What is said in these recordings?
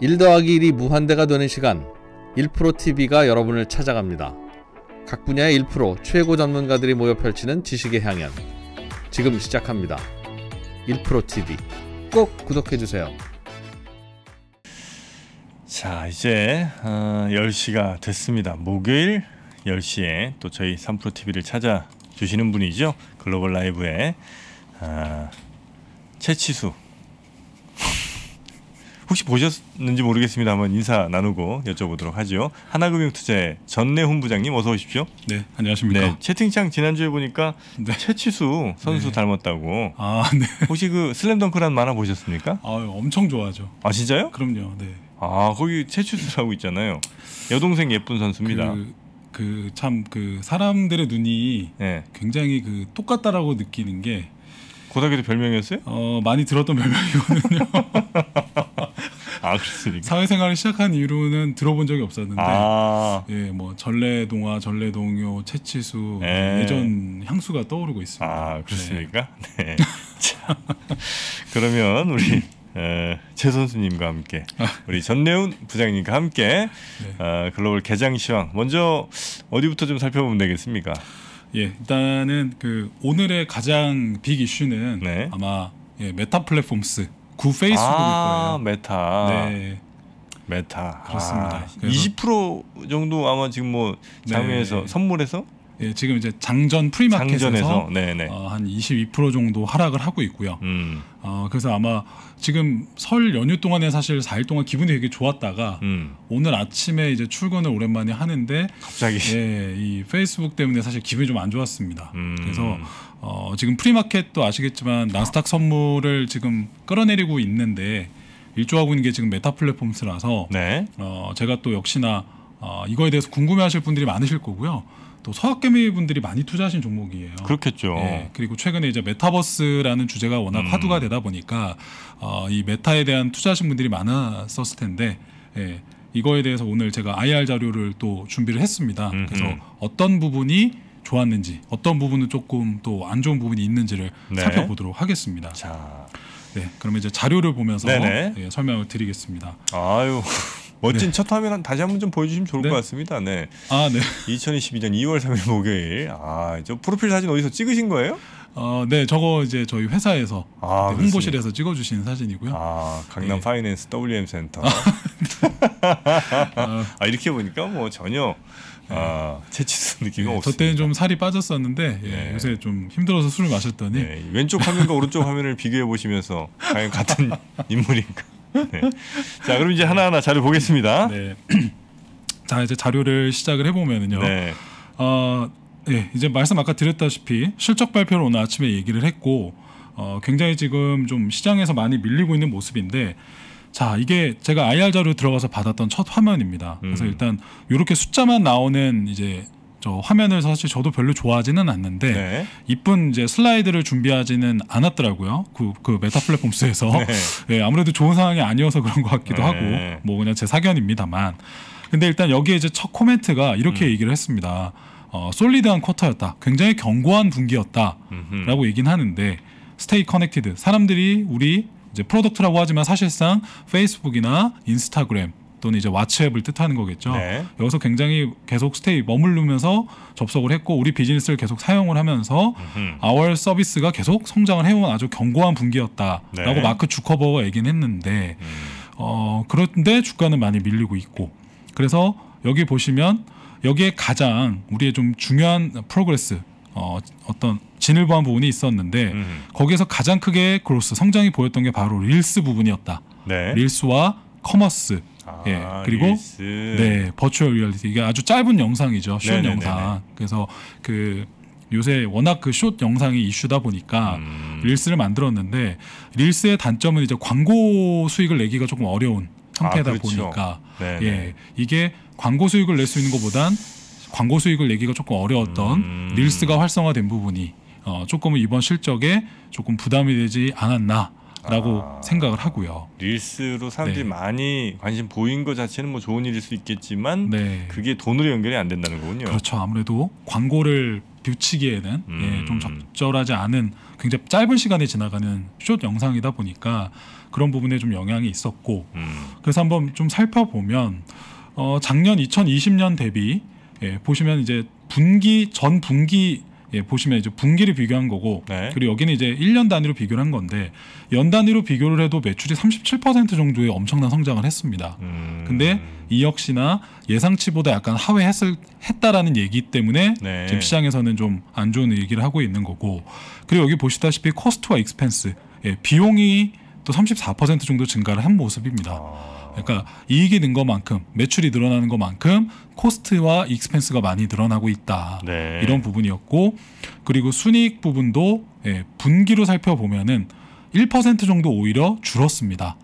1 더하기 1이 무한대가 되는 시간 1프로TV가 여러분을 찾아갑니다. 각 분야의 1프로 최고 전문가들이 모여 펼치는 지식의 향연 지금 시작합니다. 1프로TV 꼭 구독해주세요. 자 이제 어, 10시가 됐습니다. 목요일 10시에 또 저희 3프로TV를 찾아주시는 분이죠. 글로벌 라이브의 어, 최치수 혹시 보셨는지 모르겠습니다만 인사 나누고 여쭤보도록 하죠. 하나금융투자의 전내 훈부장님 어서 오십시오. 네, 안녕하십니까. 네, 채팅창 지난주에 보니까 네. 최치수 선수 네. 닮았다고. 아, 네. 혹시 그 슬램덩크란 만화 보셨습니까? 아, 엄청 좋아하죠. 아, 진짜요? 그럼요. 네. 아, 거기 최치수라고 있잖아요. 여동생 예쁜 선수입니다. 그... 그참그 그 사람들의 눈이 네. 굉장히 그 똑같다라고 느끼는 게 고등학교도 별명이었어요? 어 많이 들었던 별명이거든요. 아 그렇습니까? 사회생활을 시작한 이후로는 들어본 적이 없었는데 아~ 예뭐 전래동화, 전래동요, 채치수 네. 예전 향수가 떠오르고 있습니다. 아 그렇습니까? 네. 네. 자, 그러면 우리 에, 최 선수님과 함께 우리 전내훈 부장님과 함께 네. 어, 글로벌 개장 시황 먼저 어디부터 좀 살펴보면 되겠습니까? 예, 일단은 그 오늘의 가장 빅 이슈는 네. 아마 예, 메타 플랫폼스 구 페이스북일 아, 거예요. 메타. 네. 메타. 그렇습니다. 아, 20% 정도 아마 지금 뭐 네. 장외에서 네. 선물해서 예, 지금 이제 장전 프리마켓에서 네, 네. 어, 한22% 정도 하락을 하고 있고요. 음. 어, 그래서 아마 지금 설 연휴 동안에 사실 4일 동안 기분이 되게 좋았다가 음. 오늘 아침에 이제 출근을 오랜만에 하는데 갑자기 예, 이 페이스북 때문에 사실 기분이 좀 안 좋았습니다. 음. 그래서 어, 지금 프리마켓도 아시겠지만 나스닥 선물을 지금 끌어내리고 있는데 일조하고 있는 게 지금 메타 플랫폼스라서 네. 어, 제가 또 역시나 어, 이거에 대해서 궁금해하실 분들이 많으실 거고요. 또 서학개미 분들이 많이 투자하신 종목이에요. 그렇겠죠. 예, 그리고 최근에 이제 메타버스라는 주제가 워낙 음. 화두가 되다 보니까 어, 이 메타에 대한 투자하신 분들이 많았었을 텐데 예, 이거에 대해서 오늘 제가 IR 자료를 또 준비를 했습니다. 음흠. 그래서 어떤 부분이 좋았는지 어떤 부분은 조금 또 안 좋은 부분이 있는지를 네. 살펴보도록 하겠습니다. 자. 네, 그러면 이제 자료를 보면서 예, 설명을 드리겠습니다. 아유. 멋진 네. 첫 화면 다시 한번 좀 보여주시면 좋을 네. 것 같습니다. 네. 아 네. 2022년 2월 3일 목요일. 아저 프로필 사진 어디서 찍으신 거예요? 어, 네, 저거 이제 저희 회사에서 아, 네, 홍보실에서 찍어주신 사진이고요. 아, 강남 네. 파이낸스 WM 센터. 아, 네. 아, 이렇게 보니까 뭐 전혀 네. 아, 채취수 네, 느낌이 없어요. 저 때는 좀 살이 빠졌었는데 예, 네. 요새 좀 힘들어서 술을 마셨더니 왼쪽 화면과 오른쪽 화면을 비교해 보시면서 과연 같은 인물인가? 네. 자, 그럼 이제 하나하나 자료 보겠습니다. 네. 자, 이제 자료를 시작을 해보면은요. 네. 어, 네, 이제 말씀 아까 드렸다시피 실적 발표를 오늘 아침에 얘기를 했고 어, 굉장히 지금 좀 시장에서 많이 밀리고 있는 모습인데 자 이게 제가 IR 자료 들어가서 받았던 첫 화면입니다. 그래서 음. 일단 이렇게 숫자만 나오는 이제 저 화면을 사실 저도 별로 좋아하지는 않는데 네. 이쁜 이제 슬라이드를 준비하지는 않았더라고요. 그, 그 메타 플랫폼스에서 네. 네, 아무래도 좋은 상황이 아니어서 그런 것 같기도 네. 하고 뭐 그냥 제 사견입니다만. 근데 일단 여기에 이제 첫 코멘트가 이렇게 음. 얘기를 했습니다. 어, 솔리드한 쿼터였다. 굉장히 견고한 분기였다라고 얘기는 하는데 스테이 커넥티드 사람들이 우리 이제 프로덕트라고 하지만 사실상 페이스북이나 인스타그램 또는 이제 왓츠앱을 뜻하는 거겠죠. 네. 여기서 굉장히 계속 스테이 머물르면서 접속을 했고 우리 비즈니스를 계속 사용을 하면서 아월 서비스가 계속 성장을 해온 아주 견고한 분기였다라고 네. 마크 주커버가 얘기는 했는데 음. 어 그런데 주가는 많이 밀리고 있고 그래서 여기 보시면 여기에 가장 우리의 좀 중요한 프로그레스 어, 어떤 진을 보한 부분이 있었는데 음. 거기에서 가장 크게 그로스 성장이 보였던 게 바로 릴스 부분이었다. 네. 릴스와 커머스 예 아, 그리고 릴스. 네 버추얼 리얼리티 이게 아주 짧은 영상이죠 숏 네네네네. 영상 그래서 그 요새 워낙 그 숏 영상이 이슈다 보니까 음. 릴스를 만들었는데 릴스의 단점은 이제 광고 수익을 내기가 조금 어려운 형태다 아, 그렇죠. 보니까 네네. 예 이게 광고 수익을 낼 수 있는 것보단 광고 수익을 내기가 조금 어려웠던 음. 릴스가 활성화된 부분이 어, 조금 은 이번 실적에 조금 부담이 되지 않았나 라고 아, 생각을 하고요. 릴스로 사람들이 네. 많이 관심 보인 것 자체는 뭐 좋은 일일 수 있겠지만 네. 그게 돈으로 연결이 안 된다는 거군요. 그렇죠. 아무래도 광고를 뷰치기에는 예, 음. 예, 좀 적절하지 않은 굉장히 짧은 시간에 지나가는 숏 영상이다 보니까 그런 부분에 좀 영향이 있었고 음. 그래서 한번 좀 살펴보면 어, 작년 2020년 대비 예, 보시면 이제 분기 전 분기 예, 보시면 이제 분기를 비교한 거고 네. 그리고 여기는 이제 1년 단위로 비교를 한 건데 연 단위로 비교를 해도 매출이 37% 정도의 엄청난 성장을 했습니다. 음. 근데 이 역시나 예상치보다 약간 하회했을 했다라는 얘기 때문에 네. 지금 시장에서는 좀 안 좋은 얘기를 하고 있는 거고 그리고 여기 보시다시피 코스트와 익스펜스 예, 비용이 또 34% 정도 증가를 한 모습입니다. 아. 그러니까 이익이 는 것만큼 매출이 늘어나는 것만큼 코스트와 익스펜스가 많이 늘어나고 있다. 네. 이런 부분이었고 그리고 순이익 부분도 예, 분기로 살펴보면은 1% 정도 오히려 줄었습니다.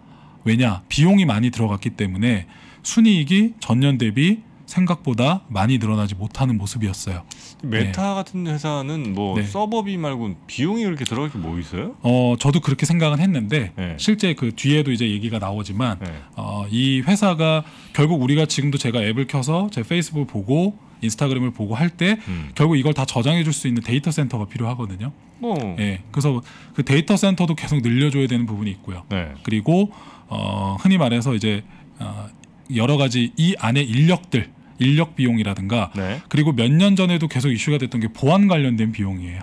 왜냐 비용이 많이 들어갔기 때문에 순이익이 전년 대비 생각보다 많이 늘어나지 못하는 모습이었어요. 메타 네. 같은 회사는 뭐 네. 서버비 말고 비용이 그렇게 들어갈 게 뭐 있어요? 어, 저도 그렇게 생각은 했는데 네. 실제 그 뒤에도 이제 얘기가 나오지만 네. 어, 이 회사가 결국 우리가 지금도 제가 앱을 켜서 제페이스북 보고 인스타그램을 보고 할때 음. 결국 이걸 다 저장해 줄 수 있는 데이터 센터가 필요하거든요. 오. 어. 예. 그래서 그 데이터 센터도 계속 늘려줘야 되는 부분이 있고요. 네. 그리고 어, 흔히 말해서 이제 어, 여러 가지 이 안에 인력들 인력 비용이라든가 네. 그리고 몇 년 전에도 계속 이슈가 됐던 게 보안 관련된 비용이에요.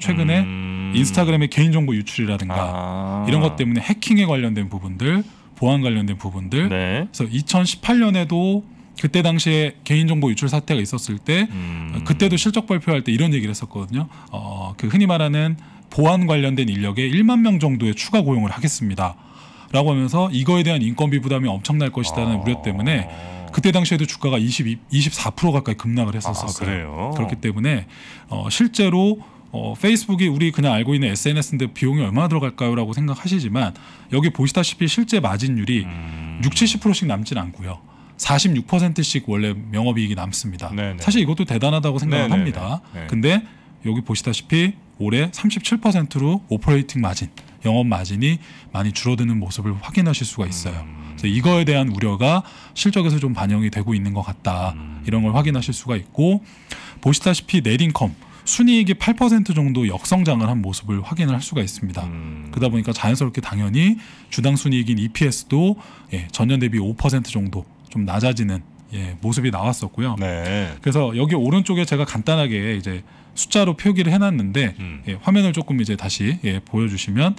최근에 음... 인스타그램의 개인정보 유출이라든가 아... 이런 것 때문에 해킹에 관련된 부분들, 보안 관련된 부분들. 네. 그래서 2018년에도 그때 당시에 개인정보 유출 사태가 있었을 때 음... 어, 그때도 실적 발표할 때 이런 얘기를 했었거든요. 어, 그 흔히 말하는 보안 관련된 인력에 1만 명 정도의 추가 고용을 하겠습니다. 라고 하면서 이거에 대한 인건비 부담이 엄청날 것이라는 아. 우려 때문에 그때 당시에도 주가가 22, 24% 가까이 급락을 했었었어요. 아, 그렇기 때문에 어, 실제로 어, 페이스북이 우리 그냥 알고 있는 SNS인데 비용이 얼마나 들어갈까요라고 생각하시지만 여기 보시다시피 실제 마진율이 음. 6, 70%씩 남진 않고요. 46%씩 원래 명업이익이 남습니다. 네네. 사실 이것도 대단하다고 생각을 네네네. 합니다. 네 근데 여기 보시다시피 올해 37%로 오퍼레이팅 마진 영업 마진이 많이 줄어드는 모습을 확인하실 수가 있어요. 그래서 이거에 대한 우려가 실적에서 좀 반영이 되고 있는 것 같다. 이런 걸 확인하실 수가 있고 보시다시피 내린컴 순이익이 8% 정도 역성장을 한 모습을 확인을 할 수가 있습니다. 음. 그러다 보니까 자연스럽게 당연히 주당 순이익인 EPS도 예, 전년 대비 5% 정도 좀 낮아지는 예, 모습이 나왔었고요. 네. 그래서 여기 오른쪽에 제가 간단하게 이제 숫자로 표기를 해놨는데 음. 예, 화면을 조금 이제 다시 예, 보여주시면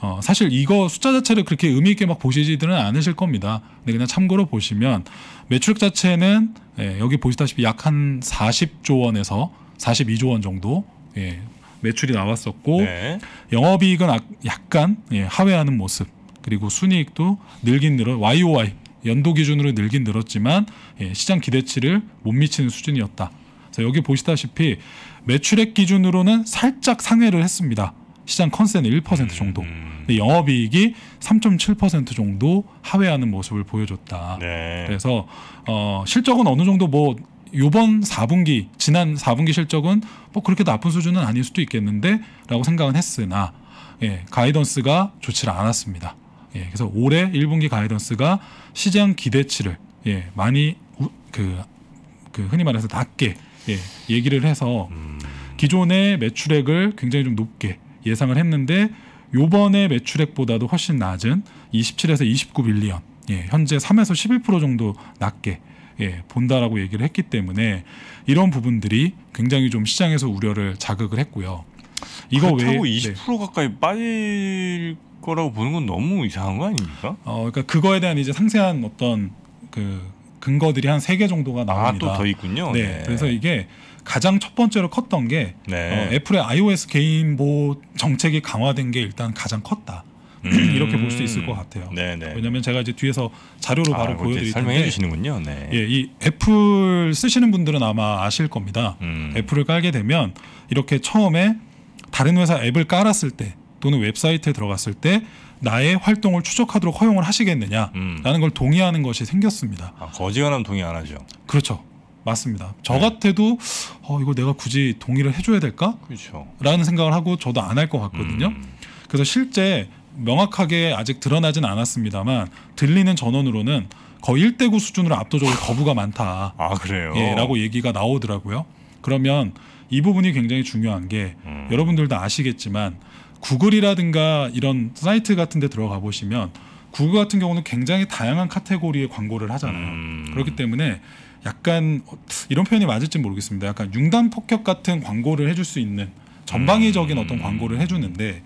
어, 사실 이거 숫자 자체를 그렇게 의미 있게 막 보시지는 않으실 겁니다. 근데 그냥 참고로 보시면 매출액 자체는 예, 여기 보시다시피 약 한 40조 원에서 42조 원 정도 예, 매출이 나왔었고 네. 영업이익은 약간 예, 하회하는 모습 그리고 순이익도 늘긴 늘어 YOY 연도 기준으로 늘긴 늘었지만 예, 시장 기대치를 못 미치는 수준이었다. 그래서 여기 보시다시피 매출액 기준으로는 살짝 상회를 했습니다. 시장 컨센은 1% 정도. 음. 근데 영업이익이 3.7% 정도 하회하는 모습을 보여줬다. 네. 그래서 어, 실적은 어느 정도 뭐 요번 4분기 지난 4분기 실적은 뭐 그렇게 나쁜 수준은 아닐 수도 있겠는데라고 생각은 했으나 예, 가이던스가 좋지 않았습니다. 예, 그래서 올해 1분기 가이던스가 시장 기대치를 예, 많이 우, 그, 그 흔히 말해서 낮게 예, 얘기를 해서 기존의 매출액을 굉장히 좀 높게 예상을 했는데 요번에 매출액보다도 훨씬 낮은 27에서 29밀리언 예, 현재 3에서 11% 정도 낮게 예, 본다라고 얘기를 했기 때문에 이런 부분들이 굉장히 좀 시장에서 우려를 자극을 했고요. 이거 외에 20% 네. 가까이 빠질 거라고 보는 건 너무 이상한 거 아닙니까? 어, 그러니까 그거에 대한 이제 상세한 어떤 그 근거들이 한세개 정도가 아, 나옵니다. 아, 또 더 있군요. 네, 네, 그래서 이게 가장 첫 번째로 컸던 게 네. 어, 애플의 iOS 개인 보호 정책이 강화된 게 일단 가장 컸다. 이렇게 볼 수 있을 음. 것 같아요. 네네. 왜냐하면 제가 이제 뒤에서 자료로 아, 바로 아, 보여드릴 설명해 주시는군요. 네. 예, 이 애플 쓰시는 분들은 아마 아실 겁니다. 음. 애플을 깔게 되면 이렇게 처음에 다른 회사 앱을 깔았을 때 또는 웹사이트에 들어갔을 때 나의 활동을 추적하도록 허용을 하시겠느냐라는 음. 걸 동의하는 것이 생겼습니다. 아, 거지가면 동의 안 하죠. 그렇죠. 맞습니다. 저 네. 같아도 어, 이거 내가 굳이 동의를 해줘야 될까? 그렇죠. 라는 생각을 하고 저도 안 할 것 같거든요. 음. 그래서 실제 명확하게 아직 드러나진 않았습니다만 들리는 전원으로는 거의 1대9 수준으로 압도적으로 아. 거부가 많다. 아 그래요? 예, 라고 얘기가 나오더라고요. 그러면 이 부분이 굉장히 중요한 게 음. 여러분들도 아시겠지만 구글이라든가 이런 사이트 같은 데 들어가 보시면 구글 같은 경우는 굉장히 다양한 카테고리의 광고를 하잖아요. 음. 그렇기 때문에 약간 이런 표현이 맞을지 모르겠습니다. 약간 융단 폭격 같은 광고를 해줄 수 있는 전방위적인 음. 어떤 광고를 해주는데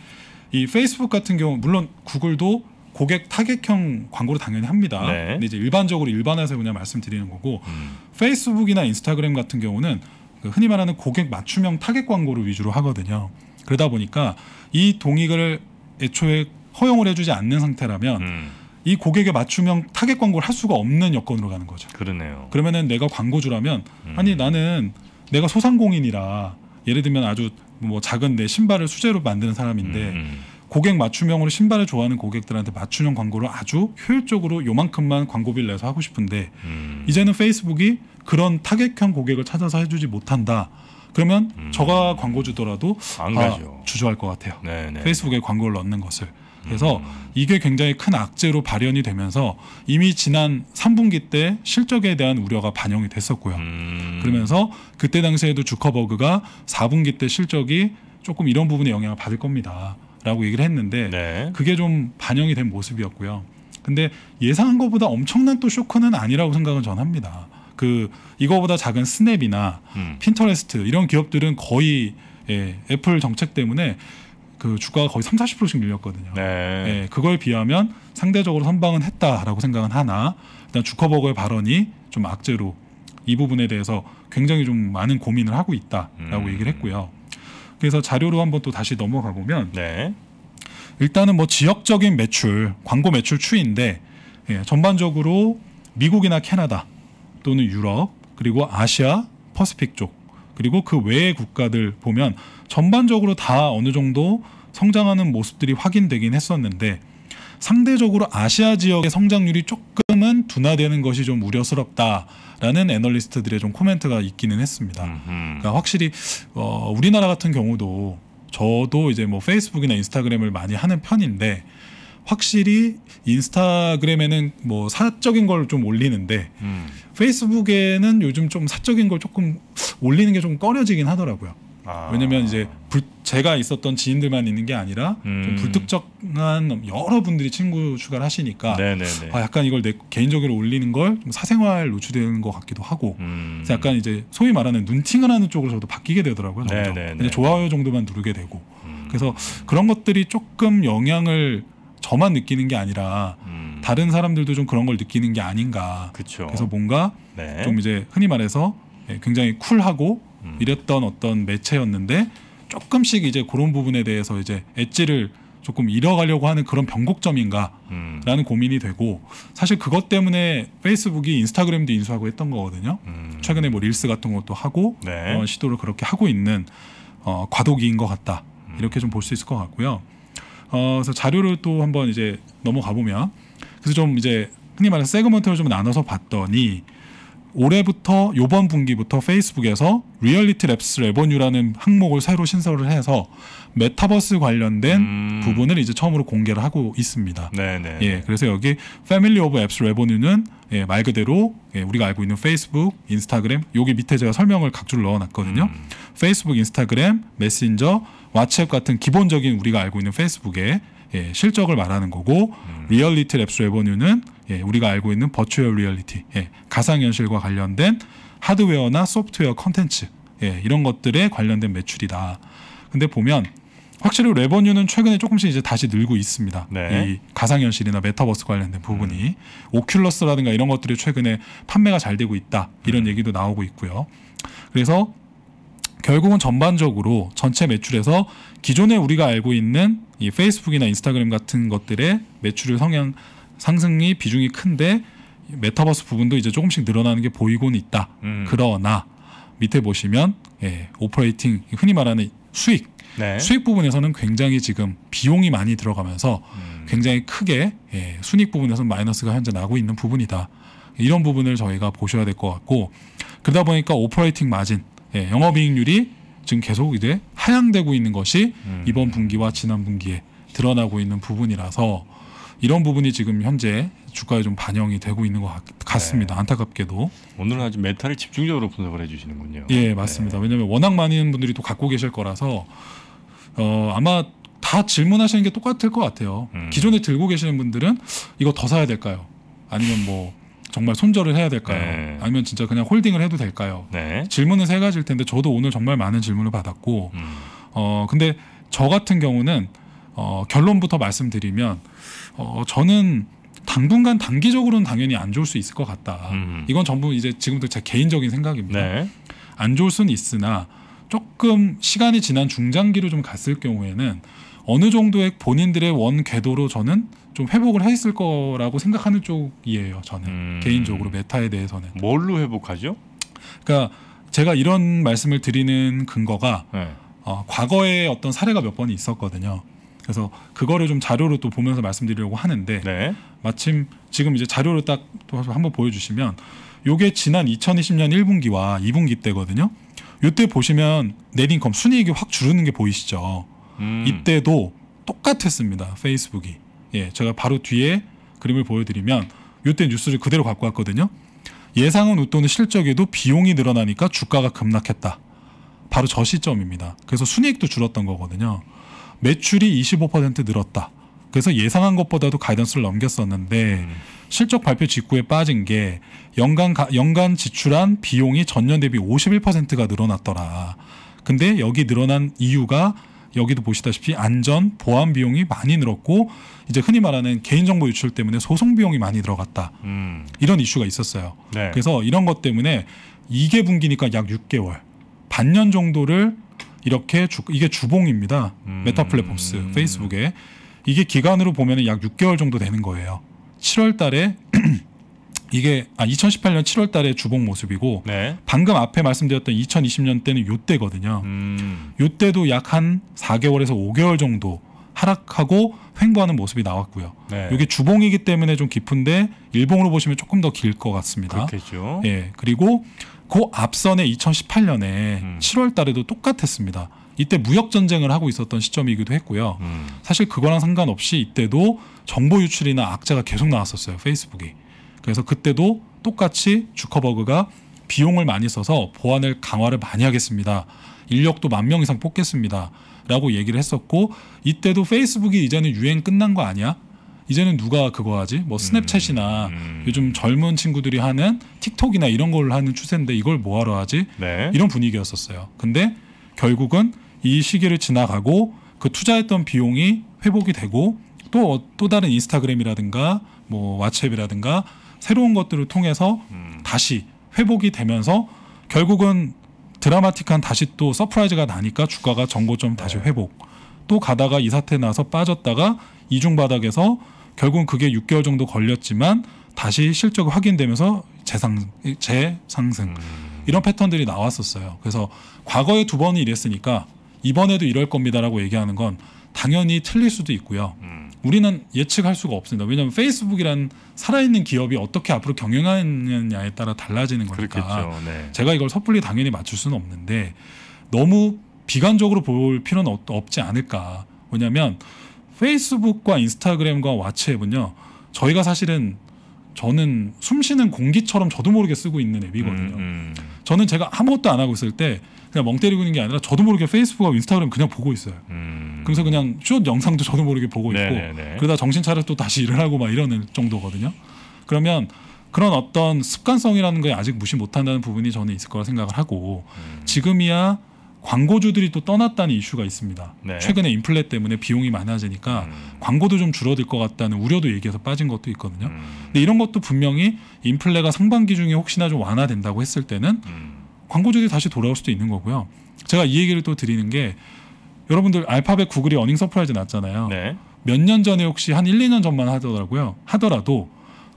이 페이스북 같은 경우 물론 구글도 고객 타겟형 광고를 당연히 합니다. 네. 근데 이제 일반적으로 일반화해서 그냥 말씀드리는 거고 음. 페이스북이나 인스타그램 같은 경우는 그 흔히 말하는 고객 맞춤형 타겟 광고를 위주로 하거든요. 그러다 보니까 이 동익을 애초에 허용을 해주지 않는 상태라면 음. 이고객의 맞춤형 타겟 광고를 할 수가 없는 여건으로 가는 거죠. 그러네요. 그러면은 내가 광고주라면 음. 아니 나는 내가 소상공인이라 예를 들면 아주 뭐 작은 내 신발을 수제로 만드는 사람인데 음. 음. 고객 맞춤형으로 신발을 좋아하는 고객들한테 맞춤형 광고를 아주 효율적으로 요만큼만 광고비를 내서 하고 싶은데 음. 이제는 페이스북이 그런 타겟형 고객을 찾아서 해주지 못한다. 그러면 음. 저가 광고주더라도 안 아, 가죠. 주저할 것 같아요. 네네. 네, 네. 페이스북에 광고를 넣는 것을. 그래서 음. 이게 굉장히 큰 악재로 발현이 되면서 이미 지난 3분기 때 실적에 대한 우려가 반영이 됐었고요. 음. 그러면서 그때 당시에도 주커버그가 4분기 때 실적이 조금 이런 부분에 영향을 받을 겁니다. 라고 얘기를 했는데 네. 그게 좀 반영이 된 모습이었고요. 근데 예상한 것보다 엄청난 또 쇼크는 아니라고 생각은 전 합니다. 그 이거보다 작은 스냅이나 음. 핀터레스트 이런 기업들은 거의 예, 애플 정책 때문에 그 주가가 거의 3, 40%씩 밀렸거든요. 네. 예, 그걸 비하면 상대적으로 선방은 했다라고 생각은 하나 일단 주커버거의 발언이 좀 악재로 이 부분에 대해서 굉장히 좀 많은 고민을 하고 있다라고 음. 얘기를 했고요. 그래서 자료로 한번 또 다시 넘어가 보면 네. 일단은 뭐 지역적인 매출, 광고 매출 추이인데 예, 전반적으로 미국이나 캐나다 또는 유럽 그리고 아시아 퍼시픽 쪽 그리고 그 외의 국가들 보면 전반적으로 다 어느 정도 성장하는 모습들이 확인되긴 했었는데 상대적으로 아시아 지역의 성장률이 조금은 둔화되는 것이 좀 우려스럽다라는 애널리스트들의 좀 코멘트가 있기는 했습니다. 그러니까 확실히 어, 우리나라 같은 경우도 저도 이제 뭐 페이스북이나 인스타그램을 많이 하는 편인데 확실히 인스타그램에는 뭐 사적인 걸 좀 올리는데 음. 페이스북에는 요즘 좀 사적인 걸 조금 올리는 게 좀 꺼려지긴 하더라고요. 아. 왜냐면 이제 불, 제가 있었던 지인들만 있는 게 아니라 음. 좀 불특정한 여러분들이 친구 추가를 하시니까 아, 약간 이걸 내 개인적으로 올리는 걸좀 사생활 노출되는 것 같기도 하고 음. 약간 이제 소위 말하는 눈팅을 하는 쪽으로 저도 바뀌게 되더라고요. 점점. 좋아요 정도만 누르게 되고 음. 그래서 그런 것들이 조금 영향을 저만 느끼는 게 아니라 음. 다른 사람들도 좀 그런 걸 느끼는 게 아닌가. 그쵸. 그래서 뭔가 네. 좀 이제 흔히 말해서 예, 굉장히 쿨하고 음. 이랬던 어떤 매체였는데 조금씩 이제 그런 부분에 대해서 이제 엣지를 조금 잃어가려고 하는 그런 변곡점인가라는 음. 고민이 되고 사실 그것 때문에 페이스북이 인스타그램도 인수하고 했던 거거든요. 음. 최근에 뭐 릴스 같은 것도 하고 네. 그런 시도를 그렇게 하고 있는 어, 과도기인 것 같다 음. 이렇게 좀 볼 수 있을 것 같고요. 어, 그래서 자료를 또 한번 이제 넘어가 보면 그래서 좀 이제 흔히 말해서 세그먼트를 좀 나눠서 봤더니 올해부터 요번 분기부터 페이스북에서 리얼리티 랩스 레버뉴라는 항목을 새로 신설을 해서 메타버스 관련된 음. 부분을 이제 처음으로 공개를 하고 있습니다. 네네. 네, 네. 예, 그래서 여기 패밀리 오브 앱스 레버뉴는 예, 말 그대로 예, 우리가 알고 있는 페이스북, 인스타그램 여기 밑에 제가 설명을 각줄 넣어놨거든요. 음. 페이스북, 인스타그램, 메신저, 왓츠앱 같은 기본적인 우리가 알고 있는 페이스북에 예, 실적을 말하는 거고 음. 리얼리티 랩스 레버뉴는 예, 우리가 알고 있는 버추얼 리얼리티 예, 가상현실과 관련된 하드웨어나 소프트웨어 컨텐츠 예, 이런 것들에 관련된 매출이다. 근데 보면 확실히 레버뉴는 최근에 조금씩 이제 다시 늘고 있습니다. 네. 이 가상현실이나 메타버스 관련된 부분이 음. 오큘러스라든가 이런 것들이 최근에 판매가 잘 되고 있다 이런 음. 얘기도 나오고 있고요. 그래서 결국은 전반적으로 전체 매출에서 기존에 우리가 알고 있는 이 페이스북이나 인스타그램 같은 것들의 매출을 성향 상승이 비중이 큰데 메타버스 부분도 이제 조금씩 늘어나는 게 보이곤 있다. 음. 그러나 밑에 보시면 예, 오퍼레이팅 흔히 말하는 수익 네. 수익 부분에서는 굉장히 지금 비용이 많이 들어가면서 음. 굉장히 크게 예, 순익 부분에서는 마이너스가 현재 나고 있는 부분이다. 이런 부분을 저희가 보셔야 될 것 같고 그러다 보니까 오퍼레이팅 마진 예, 영업이익률이 지금 계속 이제 하향되고 있는 것이 음. 이번 분기와 지난 분기에 드러나고 있는 부분이라서 이런 부분이 지금 현재 주가에 좀 반영이 되고 있는 것 같, 습니다 네. 안타깝게도 오늘은 아주 메타를 집중적으로 분석을 해주시는군요. 예, 맞습니다. 네. 왜냐하면 워낙 많은 분들이 또 갖고 계실 거라서 어, 아마 다 질문하시는 게 똑같을 것 같아요. 음. 기존에 들고 계시는 분들은 이거 더 사야 될까요? 아니면 뭐 정말 손절을 해야 될까요? 네. 아니면 진짜 그냥 홀딩을 해도 될까요? 네. 질문은 세 가지일 텐데 저도 오늘 정말 많은 질문을 받았고 음. 어 근데 저 같은 경우는 어 결론부터 말씀드리면 어 저는 당분간 단기적으로는 당연히 안 좋을 수 있을 것 같다. 음. 이건 전부 이제 지금부터 제 개인적인 생각입니다. 네. 안 좋을 수는 있으나 조금 시간이 지난 중장기로 좀 갔을 경우에는 어느 정도의 본인들의 원 궤도로 저는 좀 회복을 했을 거라고 생각하는 쪽이에요. 저는 음. 개인적으로 메타에 대해서는 뭘로 회복하죠? 그러니까 제가 이런 말씀을 드리는 근거가 네. 어, 과거에 어떤 사례가 몇 번 있었거든요. 그래서 그거를 좀 자료로 또 보면서 말씀드리려고 하는데 네. 마침 지금 이제 자료를 딱 또 한번 보여주시면 요게 지난 2020년 1분기와 2분기 때거든요. 요때 보시면 네린컴 순이익이 확 줄는 게 보이시죠. 음. 이때도 똑같았습니다. 페이스북이 예, 제가 바로 뒤에 그림을 보여드리면 이때 뉴스를 그대로 갖고 왔거든요. 예상은 웃도는 실적에도 비용이 늘어나니까 주가가 급락했다. 바로 저 시점입니다. 그래서 순이익도 줄었던 거거든요. 매출이 25% 늘었다. 그래서 예상한 것보다도 가이던스를 넘겼었는데 음. 실적 발표 직후에 빠진 게 연간 가, 연간 지출한 비용이 전년 대비 51%가 늘어났더라. 근데 여기 늘어난 이유가 여기도 보시다시피 안전 보안 비용이 많이 늘었고 이제 흔히 말하는 개인정보 유출 때문에 소송 비용이 많이 들어갔다. 음. 이런 이슈가 있었어요. 네. 그래서 이런 것 때문에 이게 분기니까 약 6개월, 반년 정도를 이렇게 주, 이게 주봉입니다. 음. 메타 플랫폼스 페이스북에 이게 기간으로 보면 약 6개월 정도 되는 거예요. 7월 달에 이게 아 2018년 7월 달에 주봉 모습이고 네. 방금 앞에 말씀드렸던 2020년 때는 요때거든요. 음. 요때도 약 한 4개월에서 5개월 정도 하락하고 횡보하는 모습이 나왔고요. 네. 이게 주봉이기 때문에 좀 깊은데 일봉으로 보시면 조금 더 길 것 같습니다. 그렇겠죠. 예. 그리고 그 앞선에 2018년에 음. 7월 달에도 똑같았습니다. 이때 무역 전쟁을 하고 있었던 시점이기도 했고요. 음. 사실 그거랑 상관없이 이때도 정보 유출이나 악재가 계속 나왔었어요. 페이스북이. 그래서 그때도 똑같이 주커버그가 비용을 많이 써서 보안을 강화를 많이 하겠습니다. 인력도 만 명 이상 뽑겠습니다. 라고 얘기를 했었고 이때도 페이스북이 이제는 유행 끝난 거 아니야? 이제는 누가 그거 하지? 뭐 스냅챗이나 음, 음. 요즘 젊은 친구들이 하는 틱톡이나 이런 걸 하는 추세인데 이걸 뭐하러 하지? 네. 이런 분위기였었어요. 근데 결국은 이 시기를 지나가고 그 투자했던 비용이 회복이 되고 또또 어, 다른 인스타그램이라든가 뭐 왓츠앱이라든가 새로운 것들을 통해서 음. 다시 회복이 되면서 결국은 드라마틱한 다시 또 서프라이즈가 나니까 주가가 전고점 다시 네. 회복. 또 가다가 이 사태 나서 빠졌다가 이중 바닥에서 결국은 그게 6개월 정도 걸렸지만 다시 실적이 확인되면서 재상 재상승 음. 이런 패턴들이 나왔었어요. 그래서 과거에 두 번이 이랬으니까 이번에도 이럴 겁니다라고 얘기하는 건 당연히 틀릴 수도 있고요. 음. 우리는 예측할 수가 없습니다. 왜냐하면 페이스북이란 살아있는 기업이 어떻게 앞으로 경영하느냐에 따라 달라지는 거니까 네. 제가 이걸 섣불리 당연히 맞출 수는 없는데 너무 비관적으로 볼 필요는 없, 지 않을까. 왜냐하면 페이스북과 인스타그램과 왓츠앱은요 저희가 사실은 저는 숨쉬는 공기처럼 저도 모르게 쓰고 있는 앱이거든요. 음, 음. 저는 제가 아무것도 안 하고 있을 때 그냥 멍 때리고 있는 게 아니라 저도 모르게 페이스북하고 인스타그램 그냥 보고 있어요. 음. 그래서 그냥 쇼 영상도 저도 모르게 보고 네네네. 있고 네, 네, 네. 그러다 정신 차려 또 다시 일을 하고 막 이러는 정도거든요. 그러면 그런 어떤 습관성이라는 거에 아직 무시 못한다는 부분이 저는 있을 거라 생각을 하고 음. 지금이야 광고주들이 또 떠났다는 이슈가 있습니다. 네. 최근에 인플레 때문에 비용이 많아지니까 음. 광고도 좀 줄어들 것 같다는 우려도 얘기해서 빠진 것도 있거든요. 음. 근데 이런 것도 분명히 인플레가 상반기 중에 혹시나 좀 완화된다고 했을 때는 음. 광고주들이 다시 돌아올 수도 있는 거고요. 제가 이 얘기를 또 드리는 게 여러분들 알파벳 구글이 어닝 서프라이즈 났잖아요. 네. 몇년 전에 혹시 한 1, 2년 전만 하더라고요. 하더라도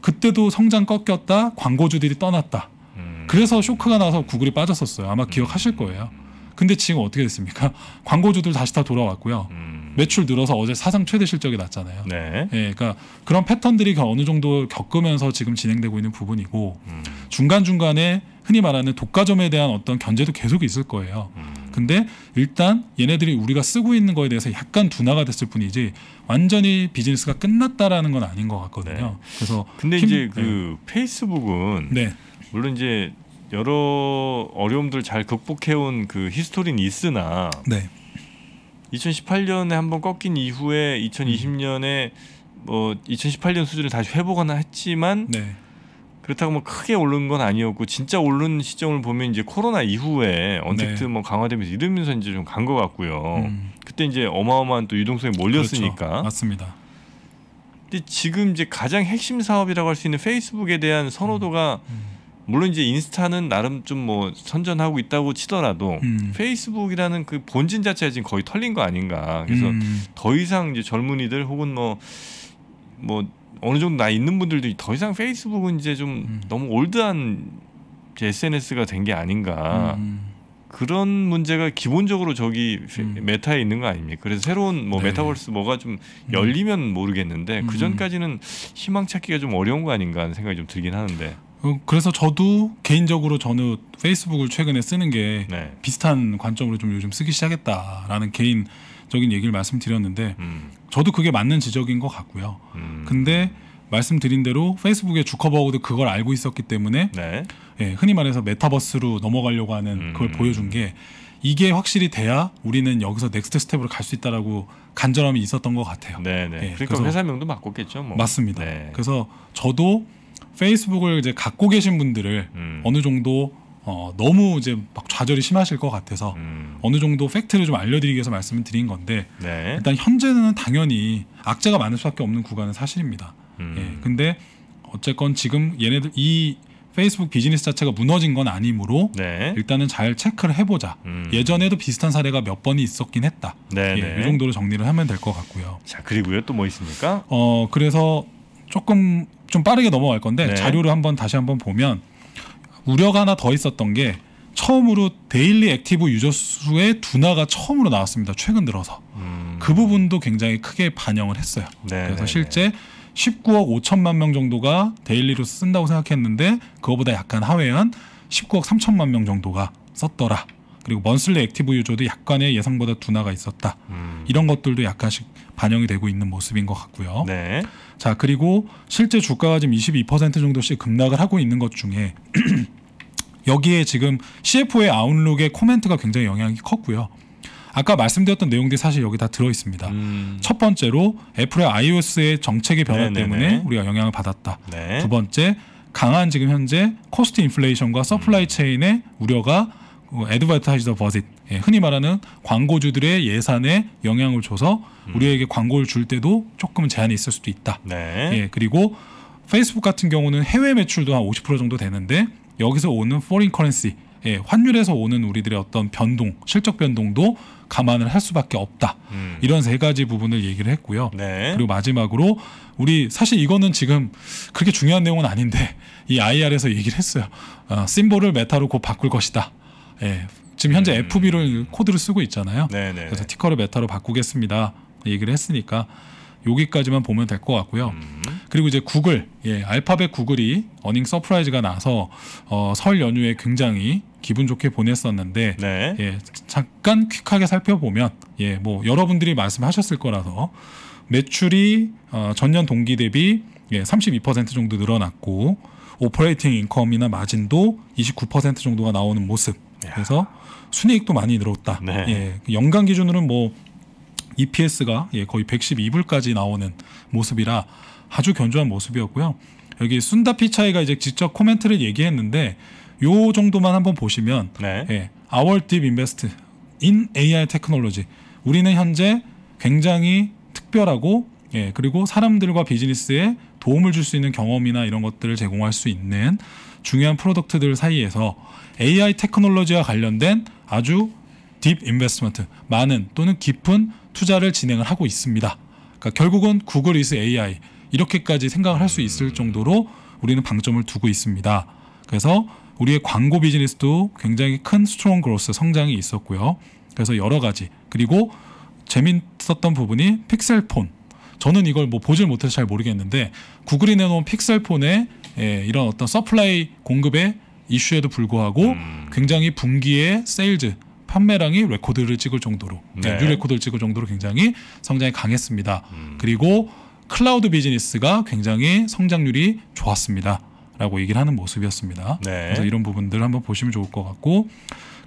그때도 성장 꺾였다, 광고주들이 떠났다. 음. 그래서 쇼크가 나서 구글이 빠졌었어요. 아마 기억하실 음. 거예요. 근데 지금 어떻게 됐습니까? 광고주들 다시 다 돌아왔고요. 음. 매출 늘어서 어제 사상 최대 실적이 났잖아요. 네. 예, 그러니까 그런 패턴들이 어느 정도 겪으면서 지금 진행되고 있는 부분이고 음. 중간 중간에 흔히 말하는 독과점에 대한 어떤 견제도 계속 있을 거예요. 음. 근데 일단 얘네들이 우리가 쓰고 있는 거에 대해서 약간 둔화가 됐을 뿐이지 완전히 비즈니스가 끝났다라는 건 아닌 것 같거든요. 네. 그래서 근데 힘, 이제 그 네. 페이스북은 네. 물론 이제 여러 어려움들 잘 극복해온 그 히스토리는 있으나 네. 2018년에 한번 꺾인 이후에 2020년에 뭐 2018년 수준을 다시 회복하나 했지만 네. 그렇다고 뭐 크게 오른 건 아니었고 진짜 오른 시점을 보면 이제 코로나 이후에 언택트 네. 뭐 강화되면서 이러면서 이제 좀 간 것 같고요. 음. 그때 이제 어마어마한 또 유동성이 몰렸으니까 그렇죠. 맞습니다. 근데 지금 이제 가장 핵심 사업이라고 할 수 있는 페이스북에 대한 선호도가 음. 음. 물론 이제 인스타는 나름 좀 뭐 선전하고 있다고 치더라도 음. 페이스북이라는 그 본진 자체가 지금 거의 털린 거 아닌가. 그래서 음. 더 이상 이제 젊은이들 혹은 뭐뭐 뭐 어느 정도 나 있는 분들도 더 이상 페이스북은 이제 좀 음. 너무 올드한 이제 SNS가 된 게 아닌가. 음. 그런 문제가 기본적으로 저기 음. 메타에 있는 거 아닙니까? 그래서 새로운 뭐 네. 메타버스 뭐가 좀 음. 열리면 모르겠는데 그 전까지는 희망 찾기가 좀 어려운 거 아닌가 하는 생각이 좀 들긴 하는데. 어, 그래서 저도 개인적으로 저는 페이스북을 최근에 쓰는 게 네. 비슷한 관점으로 좀 요즘 쓰기 시작했다라는 개인적인 얘기를 말씀드렸는데 음. 저도 그게 맞는 지적인 것 같고요. 음. 근데 말씀드린 대로 페이스북의 주커버그도 그걸 알고 있었기 때문에 네. 예, 흔히 말해서 메타버스로 넘어가려고 하는 음. 그걸 보여준 게 이게 확실히 돼야 우리는 여기서 넥스트 스텝으로 갈 수 있다라고 간절함이 있었던 것 같아요. 네네. 네. 예, 그러니까 회사명도 바꿨겠죠. 뭐. 맞습니다. 네. 그래서 저도 페이스북을 이제 갖고 계신 분들을 음. 어느 정도 어, 너무 이제 막 좌절이 심하실 것 같아서 음. 어느 정도 팩트를 좀 알려드리기 위해서 말씀을 드린 건데 네. 일단 현재는 당연히 악재가 많을 수밖에 없는 구간은 사실입니다. 음. 예, 근데 어쨌건 지금 얘네들 이 페이스북 비즈니스 자체가 무너진 건 아니므로 네. 일단은 잘 체크를 해보자. 음. 예전에도 비슷한 사례가 몇 번이 있었긴 했다. 네, 예, 네. 이 정도로 정리를 하면 될 것 같고요. 자 그리고요 또 뭐 있습니까? 어 그래서 조금 좀 빠르게 넘어갈 건데 네. 자료를 한번 다시 한번 보면 우려가 하나 더 있었던 게 처음으로 데일리 액티브 유저 수의 둔화가 처음으로 나왔습니다. 최근 들어서 음. 그 부분도 굉장히 크게 반영을 했어요. 네 그래서 네, 실제 19억 5천만 명 정도가 데일리로 쓴다고 생각했는데 그거보다 약간 하회한 19억 3천만 명 정도가 썼더라. 그리고 먼슬리 액티브 유저도 약간의 예상보다 둔화가 있었다. 음. 이런 것들도 약간씩 반영이 되고 있는 모습인 것 같고요. 네. 자 그리고 실제 주가가 지금 22% 정도씩 급락을 하고 있는 것 중에 여기에 지금 CFO의 아웃룩의 코멘트가 굉장히 영향이 컸고요. 아까 말씀드렸던 내용들이 사실 여기 다 들어 있습니다. 음. 첫 번째로 애플의 iOS의 정책의 변화 네네네. 때문에 우리가 영향을 받았다. 네. 두 번째 강한 지금 현재 코스트 인플레이션과 서플라이 체인의 우려가 에드바타이저 어, 이 버짓 예, 흔히 말하는 광고주들의 예산에 영향을 줘서 우리에게 광고를 줄 때도 조금 제한이 있을 수도 있다. 네. 예, 그리고 페이스북 같은 경우는 해외 매출도 한 50% 정도 되는데 여기서 오는 포린 커런시 예, 환율에서 오는 우리들의 어떤 변동, 실적 변동도 감안을 할 수밖에 없다. 음. 이런 세 가지 부분을 얘기를 했고요. 네. 그리고 마지막으로 우리 사실 이거는 지금 그렇게 중요한 내용은 아닌데 이 IR에서 얘기를 했어요. 어, 심볼을 메타로 곧 바꿀 것이다. 예, 지금 현재 음. FB를 코드를 쓰고 있잖아요. 네네. 네, 그래서 네. 티커를 메타로 바꾸겠습니다. 얘기를 했으니까 여기까지만 보면 될 것 같고요. 음. 그리고 이제 구글, 예, 알파벳 구글이 어닝 서프라이즈가 나서 어, 설 연휴에 굉장히 기분 좋게 보냈었는데 네. 예, 잠깐 퀵하게 살펴보면 예, 뭐 여러분들이 말씀하셨을 거라서 매출이 어, 전년 동기 대비 예, 32% 정도 늘어났고 오퍼레이팅 인컴이나 마진도 29% 정도가 나오는 모습 예. 그래서 순이익도 많이 늘었다. 네. 예, 그 연간 기준으로는 뭐 EPS가 예, 거의 112불까지 나오는 모습이라 아주 견조한 모습이었고요. 여기 순다피 차이가 이제 직접 코멘트를 얘기했는데 요 정도만 한번 보시면 네. 예, Our Deep Invest in AI 테크놀로지 우리는 현재 굉장히 특별하고 예, 그리고 사람들과 비즈니스에 도움을 줄 수 있는 경험이나 이런 것들을 제공할 수 있는 중요한 프로덕트들 사이에서 AI 테크놀로지와 관련된 아주 딥 인베스트먼트 많은 또는 깊은 투자를 진행을 하고 있습니다. 그러니까 결국은 구글 이스 AI 이렇게까지 생각을 할 수 있을 정도로 우리는 방점을 두고 있습니다. 그래서 우리의 광고 비즈니스도 굉장히 큰 스트롱 그로스 성장이 있었고요. 그래서 여러 가지 그리고 재밌었던 부분이 픽셀폰. 저는 이걸 뭐 보질 못해서 잘 모르겠는데 구글이 내놓은 픽셀폰에 예, 이런 어떤 서플라이 공급에 이슈에도 불구하고 음. 굉장히 분기에 세일즈 판매량이 레코드를 찍을 정도로 네. 그러니까 뉴 레코드를 찍을 정도로 굉장히 성장이 강했습니다. 음. 그리고 클라우드 비즈니스가 굉장히 성장률이 좋았습니다. 라고 얘기를 하는 모습이었습니다. 네. 그래서 이런 부분들 한번 보시면 좋을 것 같고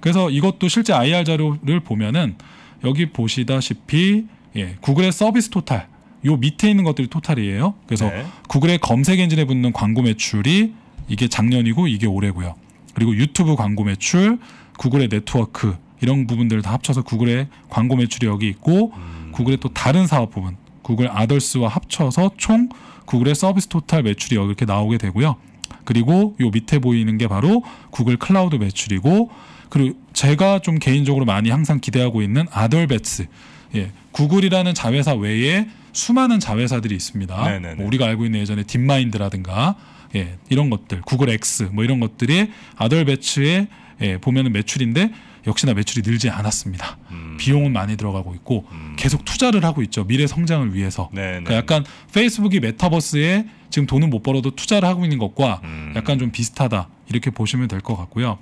그래서 이것도 실제 IR 자료를 보면은 여기 보시다시피 예, 구글의 서비스 토탈 요 밑에 있는 것들이 토탈이에요. 그래서 네. 구글의 검색 엔진에 붙는 광고 매출이 이게 작년이고 이게 올해고요. 그리고 유튜브 광고 매출, 구글의 네트워크 이런 부분들을 다 합쳐서 구글의 광고 매출이 여기 있고 음. 구글의 또 다른 사업 부분 구글 아덜스와 합쳐서 총 구글의 서비스 토탈 매출이 여기 이렇게 나오게 되고요. 그리고 요 밑에 보이는 게 바로 구글 클라우드 매출이고 그리고 제가 좀 개인적으로 많이 항상 기대하고 있는 아덜베츠 예, 구글이라는 자회사 외에 수많은 자회사들이 있습니다. 뭐 우리가 알고 있는 예전에 딥마인드라든가 예, 이런 것들 구글 X 뭐 이런 것들이 아들배츠에 예, 보면은 매출인데 역시나 매출이 늘지 않았습니다. 음. 비용은 많이 들어가고 있고 음. 계속 투자를 하고 있죠. 미래 성장을 위해서. 네, 네. 그러니까 약간 페이스북이 메타버스에 지금 돈은 못 벌어도 투자를 하고 있는 것과 음. 약간 좀 비슷하다 이렇게 보시면 될 것 같고요.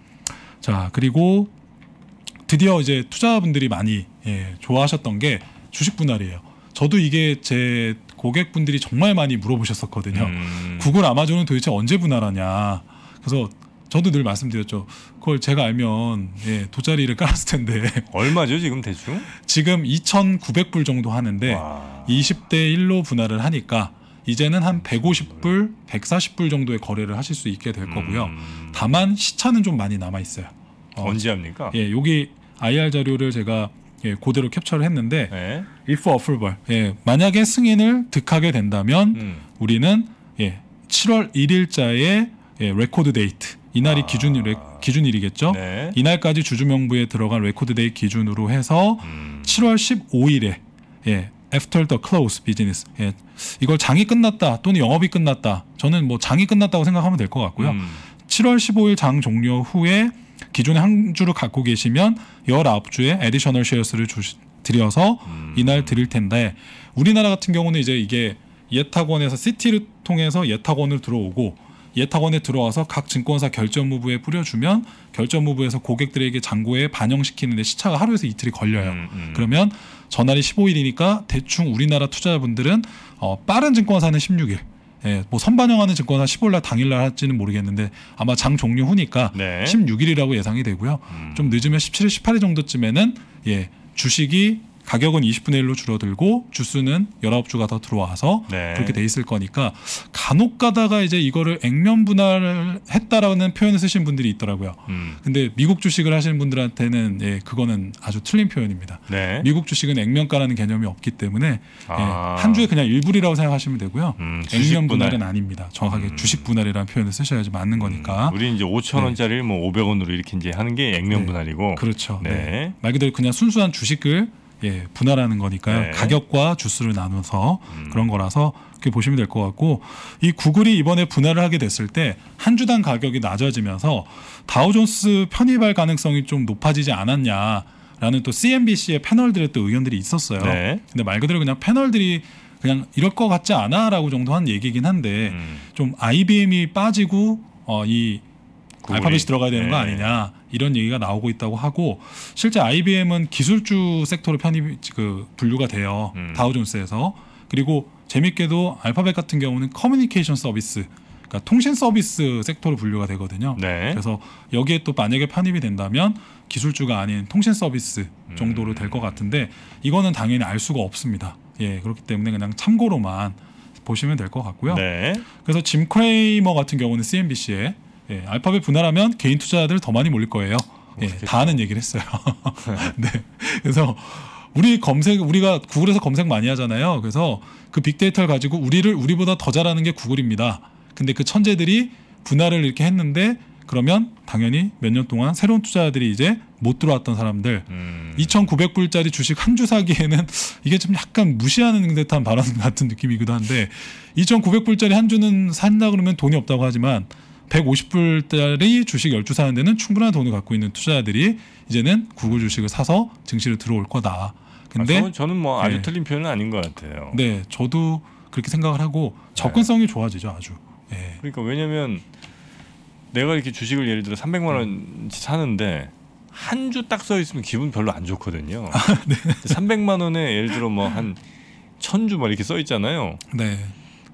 자 그리고 드디어 이제 투자분들이 많이 예, 좋아하셨던 게 주식 분할이에요. 저도 이게 제 고객분들이 정말 많이 물어보셨었거든요. 음. 구글 아마존은 도대체 언제 분할하냐. 그래서 저도 늘 말씀드렸죠. 그걸 제가 알면 예, 돗자리를 깔았을 텐데. 얼마죠 지금 대충? 지금 2,900불 정도 하는데 와. 20대 1로 분할을 하니까 이제는 한 150불, 140불 정도의 거래를 하실 수 있게 될 거고요. 음. 다만 시차는 좀 많이 남아 있어요. 어, 언제 합니까? 예, 여기 IR 자료를 제가 예, 그대로 캡처를 했는데 네. if 어플벌 예, 만약에 승인을 득하게 된다면 음. 우리는 예, 7월 1일자의 예, 레코드 데이트 이날이 아. 기준 레, 기준일이겠죠. 네. 이날까지 주주명부에 들어갈 레코드 데이 기준으로 해서 음. 7월 15일에 예, after the close business 예, 이걸 장이 끝났다 또는 영업이 끝났다 저는 뭐 장이 끝났다고 생각하면 될 것 같고요. 음. 7월 15일 장 종료 후에 기존에 한 주를 갖고 계시면 19주에 에디셔널 쉐어스를 드려서 음. 이날 드릴 텐데 우리나라 같은 경우는 이제 이게 예탁원에서 시티를 통해서 예탁원을 들어오고 예탁원에 들어와서 각 증권사 결제업무부에 뿌려주면 결제업무부에서 고객들에게 잔고에 반영시키는데 시차가 하루에서 이틀이 걸려요. 음, 음. 그러면 전날이 15일이니까 대충 우리나라 투자자분들은 어, 빠른 증권사는 16일, 예, 뭐 선반영하는 증권사 15일 날 당일 날 할지는 모르겠는데 아마 장 종료 후니까 네. 16일이라고 예상이 되고요. 음. 좀 늦으면 17일, 18일 정도쯤에는 예. 주식이 가격은 20분의 1로 줄어들고 주수는 19주가 더 들어와서 네. 그렇게 돼 있을 거니까 간혹 가다가 이제 이거를 액면 분할했다라는 표현을 쓰신 분들이 있더라고요. 음. 근데 미국 주식을 하시는 분들한테는 예, 그거는 아주 틀린 표현입니다. 네. 미국 주식은 액면가라는 개념이 없기 때문에 예, 아. 예, 한 주에 그냥 일불이라고 생각하시면 되고요. 음, 액면 분할. 은 아닙니다. 정확하게 음. 주식 분할이라는 표현을 쓰셔야지 맞는 음, 거니까. 우리 이제 5천 원짜리를 네. 뭐 500원으로 이렇게 이제 하는 게 액면 네. 분할이고. 그렇죠. 네. 네. 말 그대로 그냥 순수한 주식을 예, 분할하는 거니까요. 네. 가격과 주수를 나눠서 음. 그런 거라서 그렇게 보시면 될 것 같고 이 구글이 이번에 분할을 하게 됐을 때 한 주당 가격이 낮아지면서 다우존스 편입할 가능성이 좀 높아지지 않았냐. 라는 또 CNBC의 패널들의 또 의견들이 있었어요. 네. 근데 말 그대로 그냥 패널들이 그냥 이럴 것 같지 않아라고 정도 한 얘기긴 한데 음. 좀 IBM이 빠지고 어, 이 알파벳이 들어가야 되는 네. 거 아니냐 이런 얘기가 나오고 있다고 하고 실제 IBM은 기술주 섹터로 편입 그 분류가 돼요 음. 다우존스에서 그리고 재밌게도 알파벳 같은 경우는 커뮤니케이션 서비스 그러니까 통신 서비스 섹터로 분류가 되거든요. 네. 그래서 여기에 또 만약에 편입이 된다면 기술주가 아닌 통신 서비스 정도로 음. 될것 같은데 이거는 당연히 알 수가 없습니다. 예, 그렇기 때문에 그냥 참고로만 보시면 될 것 같고요. 네. 그래서 짐 크레이머 같은 경우는 CNBC에 예, 알파벳 분할하면 개인 투자자들 더 많이 몰릴 거예요. 어, 예, 다 아는 얘기를 했어요. 네. 그래서 우리 검색 우리가 구글에서 검색 많이 하잖아요. 그래서 그 빅데이터를 가지고 우리를 우리보다 더 잘하는 게 구글입니다. 근데 그 천재들이 분할을 이렇게 했는데 그러면 당연히 몇 년 동안 새로운 투자자들이 이제 못 들어왔던 사람들 음. 2,900불짜리 주식 한 주 사기에는 이게 좀 약간 무시하는 듯한 발언 같은 느낌이기도 한데 2,900불짜리 한 주는 산다 그러면 돈이 없다고 하지만 150불짜리 주식 12 사는 데는 충분한 돈을 갖고 있는 투자자들이 이제는 구글 주식을 사서 증시로 들어올 거다. 근데 아, 저는, 저는, 뭐 아주 네. 틀린 표현은 아닌 것 같아요. 네, 저도 그렇게 생각을 하고 접근성이 네. 좋아지죠, 아주. 네. 그러니까 왜냐면 내가 이렇게 주식을 예를 들어 300만 원치 음. 사는데 한 주 딱 써 있으면 기분 별로 안 좋거든요. 아, 300만 원에 예를 들어 뭐 한 천주막 이렇게 써 있잖아요. 네.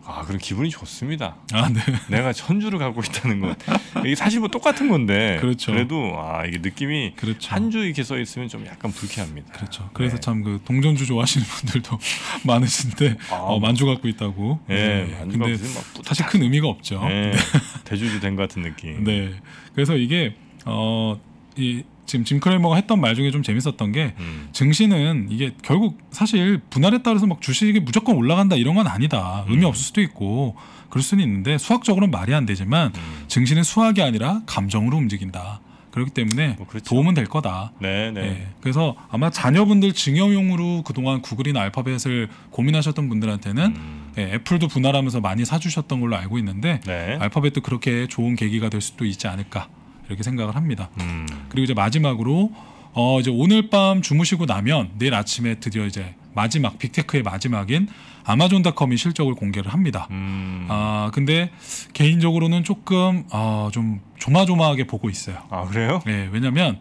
아, 그럼 기분이 좋습니다. 아, 네. 내가 천주를 갖고 있다는 것. 이게 사실 뭐 똑같은 건데. 그렇죠. 그래도 아, 이게 느낌이 그렇죠. 한주 이렇게 써 있으면 좀 약간 불쾌합니다. 그렇죠. 그래서 네. 참그 동전주 좋아하시는 분들도 많으신데 아, 어, 만주 갖고 있다고. 예. 네. 네. 만 근데 뭐 사실 큰 의미가 없죠. 네. 네. 대주주 된 것 같은 느낌. 네. 그래서 이게 어이 지금 짐 크레이머가 했던 말 중에 좀 재밌었던 게 음. 증시는 이게 결국 사실 분할에 따라서 막 주식이 무조건 올라간다 이런 건 아니다 의미 음. 없을 수도 있고 그럴 수는 있는데 수학적으로는 말이 안 되지만 음. 증시는 수학이 아니라 감정으로 움직인다. 그렇기 때문에 뭐 그렇죠. 도움은 될 거다. 네, 네. 예, 그래서 아마 자녀분들 증여용으로 그동안 구글이나 알파벳을 고민하셨던 분들한테는 음. 예, 애플도 분할하면서 많이 사주셨던 걸로 알고 있는데 네. 알파벳도 그렇게 좋은 계기가 될 수도 있지 않을까 이렇게 생각을 합니다. 음. 그리고 이제 마지막으로 어 이제 오늘 밤 주무시고 나면 내일 아침에 드디어 이제 마지막 빅테크의 마지막인 아마존닷컴이 실적을 공개를 합니다. 음. 아 근데 개인적으로는 조금 어좀 조마조마하게 보고 있어요. 아 그래요? 네, 왜냐하면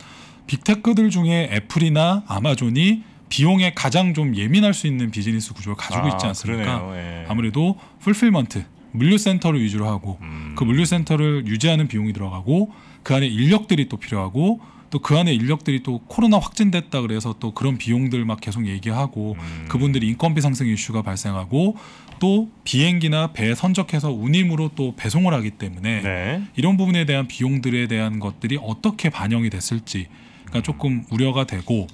빅테크들 중에 애플이나 아마존이 비용에 가장 좀 예민할 수 있는 비즈니스 구조를 가지고 있지 아, 않습니까? 예. 아무래도 풀필먼트 물류센터를 위주로 하고 음. 그 물류센터를 유지하는 비용이 들어가고 그 안에 인력들이 또 필요하고 또 그 안에 인력들이 또 코로나 확진됐다 그래서 또 그런 비용들 막 계속 얘기하고 음. 그분들이 인건비 상승 이슈가 발생하고 또 비행기나 배에 선적해서 운임으로 또 배송을 하기 때문에 네. 이런 부분에 대한 비용들에 대한 것들이 어떻게 반영이 됐을지 그러니까 음. 조금 우려가 되고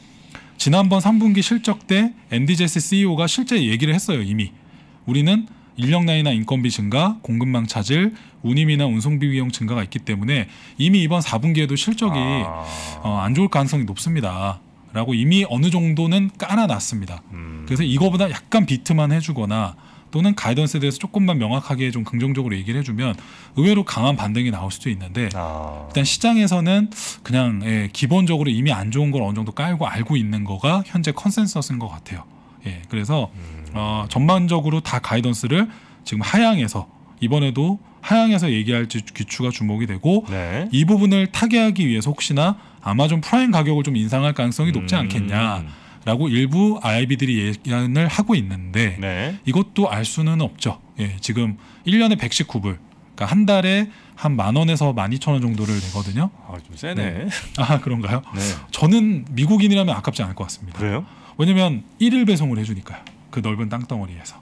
지난번 3분기 실적 때 엔디제스 CEO가 실제 얘기를 했어요 이미 우리는 인력난이나 인건비 증가, 공급망 차질, 운임이나 운송비 비용 증가가 있기 때문에 이미 이번 4분기에도 실적이 아... 어, 안 좋을 가능성이 높습니다. 라고 이미 어느 정도는 깔아놨습니다. 음... 그래서 이거보다 약간 비트만 해주거나 또는 가이던스에 대해서 조금만 명확하게 좀 긍정적으로 얘기를 해주면 의외로 강한 반등이 나올 수도 있는데 아... 일단 시장에서는 그냥 예, 기본적으로 이미 안 좋은 걸 어느 정도 깔고 알고 있는 거가 현재 컨센서스인 것 같아요. 예, 그래서 음... 어, 전반적으로 다 가이던스를 지금 하향에서 이번에도 하향에서 얘기할지 기추가 주목이 되고 네. 이 부분을 타개하기 위해서 혹시나 아마존 프라임 가격을 좀 인상할 가능성이 높지 음. 않겠냐라고 일부 IB들이 예견을 하고 있는데 네. 이것도 알 수는 없죠. 예, 지금 1년에 119불, 그러니까 한 달에 한 만 원에서 만 이천 원 정도를 내거든요. 아, 좀 세네. 네. 아, 그런가요? 네. 저는 미국인이라면 아깝지 않을 것 같습니다. 그래요? 왜냐면 일일 배송을 해주니까요. 그 넓은 땅덩어리에서.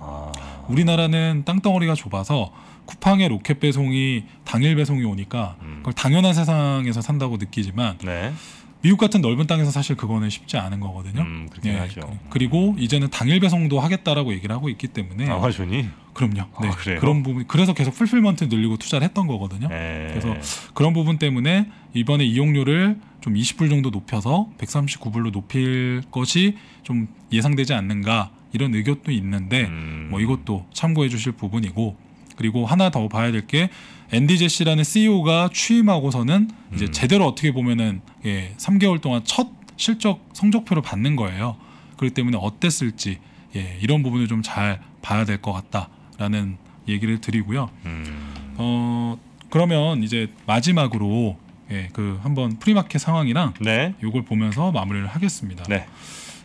아... 우리나라는 땅덩어리가 좁아서 쿠팡의 로켓 배송이 당일 배송이 오니까 음. 그걸 당연한 세상에서 산다고 느끼지만 네. 미국 같은 넓은 땅에서 사실 그거는 쉽지 않은 거거든요. 음, 그렇긴 예, 하죠. 그리고 이제는 당일 배송도 하겠다라고 얘기를 하고 있기 때문에 아, 완전히 그럼요. 아, 네. 아, 그런 부분 그래서 계속 풀필먼트 늘리고 투자를 했던 거거든요. 에이. 네. 그래서 그런 부분 때문에 이번에 이용료를 좀 20불 정도 높여서 139불로 높일 것이 좀 예상되지 않는가 이런 의견도 있는데 음. 뭐 이것도 참고해 주실 부분이고 그리고 하나 더 봐야 될 게엔디 제시라는 CEO가 취임하고서는 음. 이제 제대로 어떻게 보면은 예, 3개월 동안 첫 실적 성적표를 받는 거예요. 그렇기 때문에 어땠을지 예, 이런 부분을 좀 잘 봐야 될 것 같다. 라는 얘기를 드리고요. 음. 어, 그러면 이제 마지막으로 예, 그 한번 프리마켓 상황이랑 네. 요걸 보면서 마무리를 하겠습니다. 네.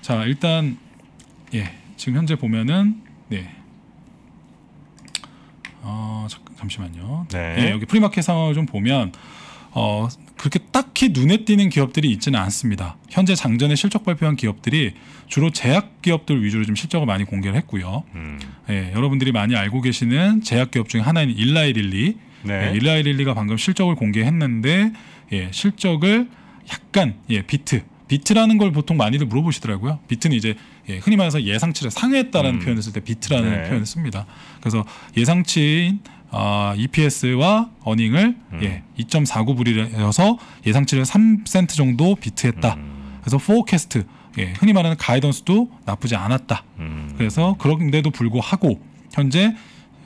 자, 일단 예, 지금 현재 보면은 네. 어, 잠, 잠시만요. 네. 예, 여기 프리마켓 상황을 좀 보면 어, 그렇게 딱히 눈에 띄는 기업들이 있지는 않습니다. 현재 장전에 실적 발표한 기업들이 주로 제약 기업들 위주로 좀 실적을 많이 공개를 했고요. 음. 예, 여러분들이 많이 알고 계시는 제약 기업 중에 하나인 일라이릴리. 네. 예, 일라이릴리가 방금 실적을 공개했는데 예, 실적을 약간 예, 비트 비트라는 걸 보통 많이들 물어보시더라고요. 비트는 이제 예, 흔히 말해서 예상치를 상회했다라는 음. 표현을 쓸 때 비트라는 네. 표현을 씁니다. 그래서 예상치인 어, EPS와 어닝을 음. 예, 2.49불이어서 예상치를 3센트 정도 비트했다. 음. 그래서 포캐스트 예, 흔히 말하는 가이던스도 나쁘지 않았다. 음. 그래서 그런데도 불구하고 현재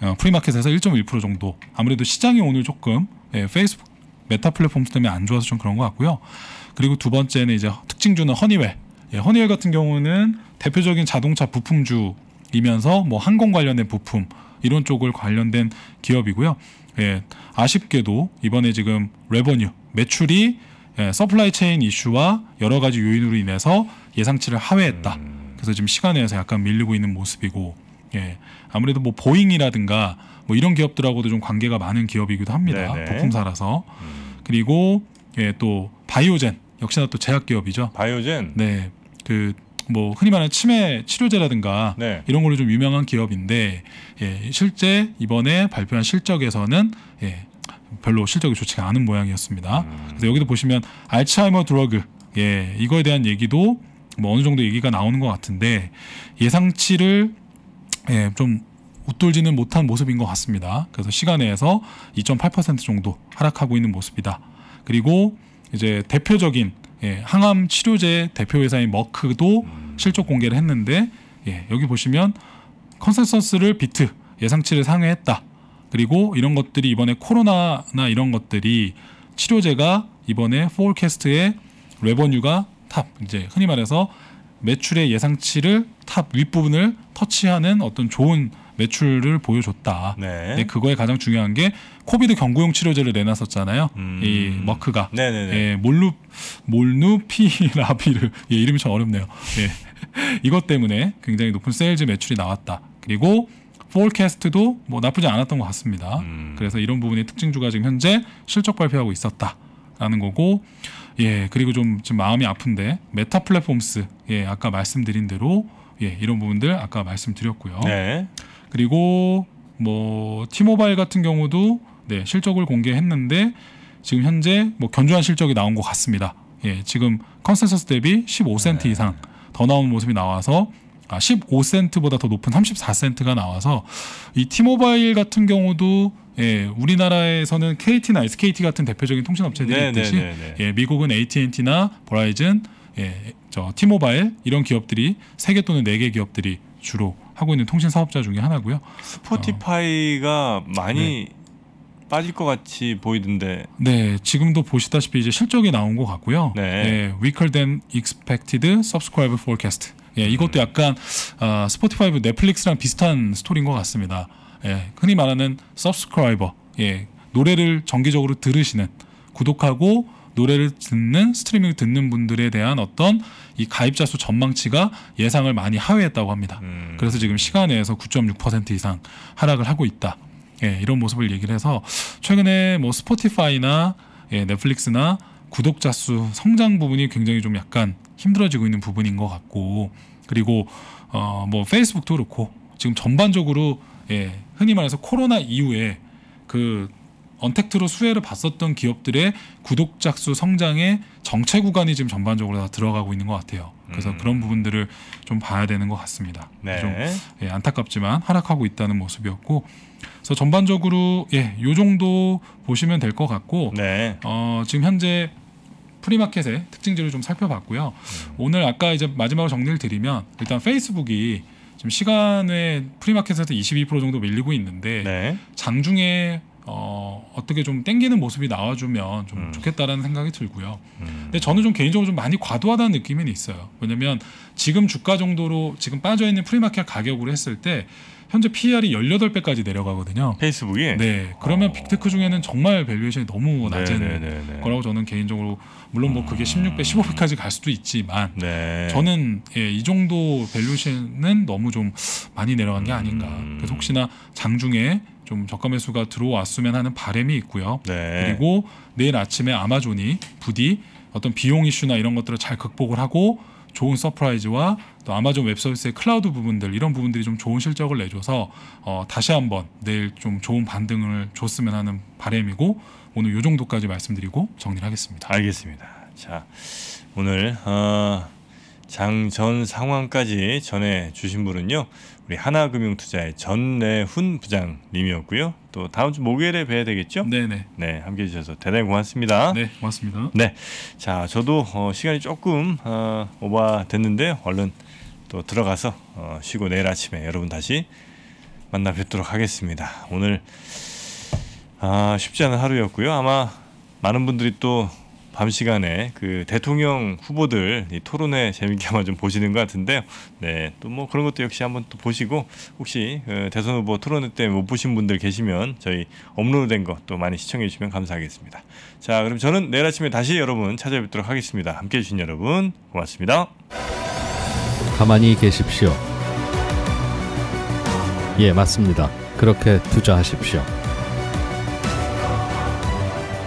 어, 프리마켓에서 1.1% 정도 아무래도 시장이 오늘 조금 예, 페이스북 메타 플랫폼 때문에 안 좋아서 좀 그런 것 같고요. 그리고 두 번째는 이제 특징주는 허니웰. 예, 허니웰 같은 경우는 대표적인 자동차 부품주이면서 뭐 항공 관련된 부품 이런 쪽을 관련된 기업이고요. 예, 아쉽게도 이번에 지금 레버뉴 매출이 예, 서플라이 체인 이슈와 여러 가지 요인으로 인해서 예상치를 하회했다. 음. 그래서 지금 시간에서 약간 밀리고 있는 모습이고 예, 아무래도 뭐 보잉이라든가 뭐 이런 기업들하고도 좀 관계가 많은 기업이기도 합니다. 네네. 부품사라서 음. 그리고 예, 또 바이오젠 역시나 또 제약 기업이죠. 바이오젠 네, 그뭐 흔히 말하는 치매 치료제라든가 네. 이런 걸로 좀 유명한 기업인데 예, 실제 이번에 발표한 실적에서는 예, 별로 실적이 좋지가 않은 모양이었습니다. 음. 그래서 여기도 보시면 알츠하이머 드러그 예, 이거에 대한 얘기도 뭐 어느 정도 얘기가 나오는 것 같은데 예상치를 예, 좀 웃돌지는 못한 모습인 것 같습니다. 그래서 시간에서 2.8% 정도 하락하고 있는 모습이다. 그리고 이제 대표적인 예, 항암 치료제 대표 회사인 머크도 음. 실적 공개를 했는데 예, 여기 보시면 컨센서스를 비트 예상치를 상회했다. 그리고 이런 것들이 이번에 코로나나 이런 것들이 치료제가 이번에 포캐스트의 레버뉴가 탑 이제 흔히 말해서 매출의 예상치를 탑 윗부분을 터치하는 어떤 좋은 매출을 보여줬다. 네. 네. 그거에 가장 중요한 게 코비드 경구용 치료제를 내놨었잖아요. 음. 이 머크가 예, 몰루 몰누피라비르 예, 이름이 참 어렵네요. 예. 이것 때문에 굉장히 높은 세일즈 매출이 나왔다. 그리고 폴캐스트도 뭐 나쁘지 않았던 것 같습니다. 음. 그래서 이런 부분의 특징주가 지금 현재 실적 발표하고 있었다라는 거고, 예 그리고 좀 지금 마음이 아픈데 메타 플랫폼스 예 아까 말씀드린 대로 예 이런 부분들 아까 말씀드렸고요. 네. 그리고 뭐 티모바일 같은 경우도 네, 실적을 공개했는데 지금 현재 뭐 견조한 실적이 나온 것 같습니다. 예, 지금 컨센서스 대비 15센트 네. 이상 더 나온 모습이 나와서 아, 15센트보다 더 높은 34센트가 나와서 이 티모바일 같은 경우도 예, 우리나라에서는 KT나 SKT 같은 대표적인 통신 업체들이 네, 네, 있듯이 네, 네. 예, 미국은 AT&T나 보라이즌, 예, 저 티모바일 이런 기업들이 세개 또는 네 개 기업들이 주로 하고 있는 통신 사업자 중에 하나고요. 스포티파이가 어, 많이 네. 빠질 것 같이 보이던데. 네, 지금도 보시다시피 이제 실적이 나온 것 같고요. 네. 네 weaker than expected subscriber forecast. 예, 이것도 음. 약간 어, 아, 스포티파이 넷플릭스랑 비슷한 스토리인 것 같습니다. 예, 흔히 말하는 subscriber. 예, 노래를 정기적으로 들으시는 구독하고 노래를 듣는 스트리밍 듣는 분들에 대한 어떤 이 가입자 수 전망치가 예상을 많이 하회했다고 합니다. 음. 그래서 지금 시간에서 9.6% 이상 하락을 하고 있다. 예, 이런 모습을 얘기를 해서 최근에 뭐 스포티파이나 예, 넷플릭스나 구독자 수 성장 부분이 굉장히 좀 약간 힘들어지고 있는 부분인 것 같고 그리고 어 뭐 페이스북도 그렇고 지금 전반적으로 예, 흔히 말해서 코로나 이후에 그 언택트로 수혜를 봤었던 기업들의 구독자 수 성장의 정체 구간이 지금 전반적으로 다 들어가고 있는 것 같아요. 그래서 음. 그런 부분들을 좀 봐야 되는 것 같습니다. 네. 좀 예, 안타깝지만 하락하고 있다는 모습이었고, 그래서 전반적으로 예, 요 정도 보시면 될 것 같고, 네. 어, 지금 현재 프리마켓의 특징들을 좀 살펴봤고요. 음. 오늘 아까 이제 마지막으로 정리를 드리면 일단 페이스북이 지금 시간에 프리마켓에서 22% 정도 밀리고 있는데 네. 장중에 어, 어떻게 좀 땡기는 모습이 나와주면 좀 음. 좋겠다라는 생각이 들고요. 음. 근데 저는 좀 개인적으로 좀 많이 과도하다는 느낌은 있어요. 왜냐면 지금 주가 정도로 지금 빠져있는 프리마켓 가격으로 했을 때 현재 PER이 18배까지 내려가거든요. 페이스북이? 네. 그러면 어. 빅테크 중에는 정말 밸류에이션이 너무 낮은 네네네네. 네, 네, 네. 거라고 저는 개인적으로 물론 뭐 그게 16배, 15배까지 갈 수도 있지만 네. 저는 예, 이 정도 밸류에이션은 너무 좀 많이 내려간 게 아닌가. 음. 그래서 혹시나 장중에 좀 저가 매수가 들어왔으면 하는 바램이 있고요. 네. 그리고 내일 아침에 아마존이 부디 어떤 비용 이슈나 이런 것들을 잘 극복을 하고 좋은 서프라이즈와 또 아마존 웹서비스의 클라우드 부분들 이런 부분들이 좀 좋은 실적을 내줘서 어, 다시 한번 내일 좀 좋은 반등을 줬으면 하는 바램이고 오늘 이 정도까지 말씀드리고 정리하겠습니다. 를 알겠습니다. 자 오늘 어, 장 전 상황까지 전해 주신 분은요. 우리 하나금융투자의 전내훈 부장님이었고요. 또 다음 주 목요일에 뵈야 되겠죠? 네네. 네, 함께 해주셔서 대단히 고맙습니다. 네, 고맙습니다. 네, 자 저도 어, 시간이 조금 어, 오버됐는데 얼른 또 들어가서 어, 쉬고 내일 아침에 여러분 다시 만나 뵙도록 하겠습니다. 오늘 아, 쉽지 않은 하루였고요. 아마 많은 분들이 또밤 시간에 그 대통령 후보들 토론회 재밌게 한번 좀 보시는 것 같은데요. 네, 또 뭐 그런 것도 역시 한번 또 보시고 혹시 그 대선 후보 토론회 때 못 보신 분들 계시면 저희 업로드된 것또 많이 시청해 주시면 감사하겠습니다. 자, 그럼 저는 내일 아침에 다시 여러분 찾아뵙도록 하겠습니다. 함께해 주신 여러분 고맙습니다. 가만히 계십시오. 예, 맞습니다. 그렇게 투자하십시오.